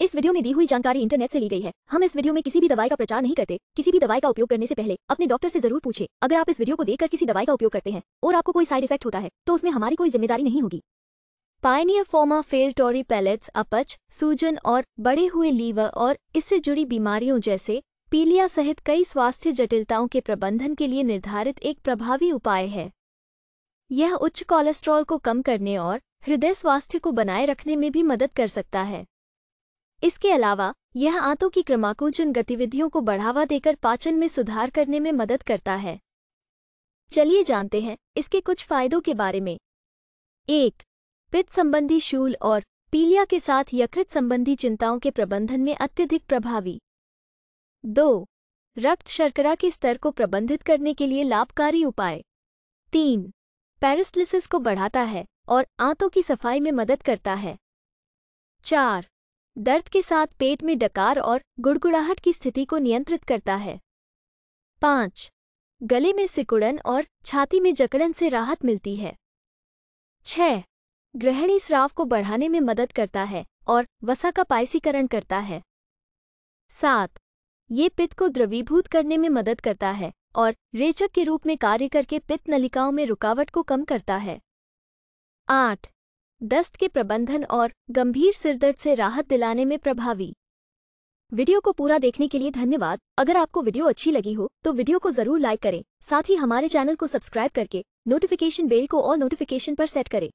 इस वीडियो में दी हुई जानकारी इंटरनेट से ली गई है हम इस वीडियो में किसी भी दवाई का प्रचार नहीं करते किसी भी दवाई का उपयोग करने से पहले अपने डॉक्टर से जरूर पूछे अगर आप इस वीडियो को देखकर किसी दवाई का उपयोग करते हैं और आपको कोई साइड इफेक्ट होता है तो उसमें हमारी कोई जिम्मेदारी नहीं होगी पायनियर फोमा फेल टोरी पैलेट्स अपच सूजन और बढ़े हुए लीवर और इससे जुड़ी बीमारियों जैसे पीलिया सहित कई स्वास्थ्य जटिलताओं के प्रबंधन के लिए निर्धारित एक प्रभावी उपाय है यह उच्च कोलेस्ट्रॉल को कम करने और हृदय स्वास्थ्य को बनाए रखने में भी मदद कर सकता है इसके अलावा यह आंतों की क्रमाकोचन गतिविधियों को बढ़ावा देकर पाचन में सुधार करने में मदद करता है चलिए जानते हैं इसके कुछ फायदों के बारे में एक पित्त संबंधी शूल और पीलिया के साथ यकृत संबंधी चिंताओं के प्रबंधन में अत्यधिक प्रभावी दो रक्त शर्करा के स्तर को प्रबंधित करने के लिए लाभकारी उपाय तीन पैरास्लिसिस को बढ़ाता है और आंतों की सफाई में मदद करता है चार दर्द के साथ पेट में डकार और गुड़गुड़ाहट की स्थिति को नियंत्रित करता है पाँच गले में सिकुड़न और छाती में जकड़न से राहत मिलती है छह ग्रहणी स्राव को बढ़ाने में मदद करता है और वसा का पायसीकरण करता है सात ये पित्त को द्रवीभूत करने में मदद करता है और रेचक के रूप में कार्य करके पित्त नलिकाओं में रुकावट को कम करता है आठ दस्त के प्रबंधन और गंभीर सिरदर्द से राहत दिलाने में प्रभावी वीडियो को पूरा देखने के लिए धन्यवाद अगर आपको वीडियो अच्छी लगी हो तो वीडियो को जरूर लाइक करें साथ ही हमारे चैनल को सब्सक्राइब करके नोटिफिकेशन बेल को ऑल नोटिफिकेशन पर सेट करें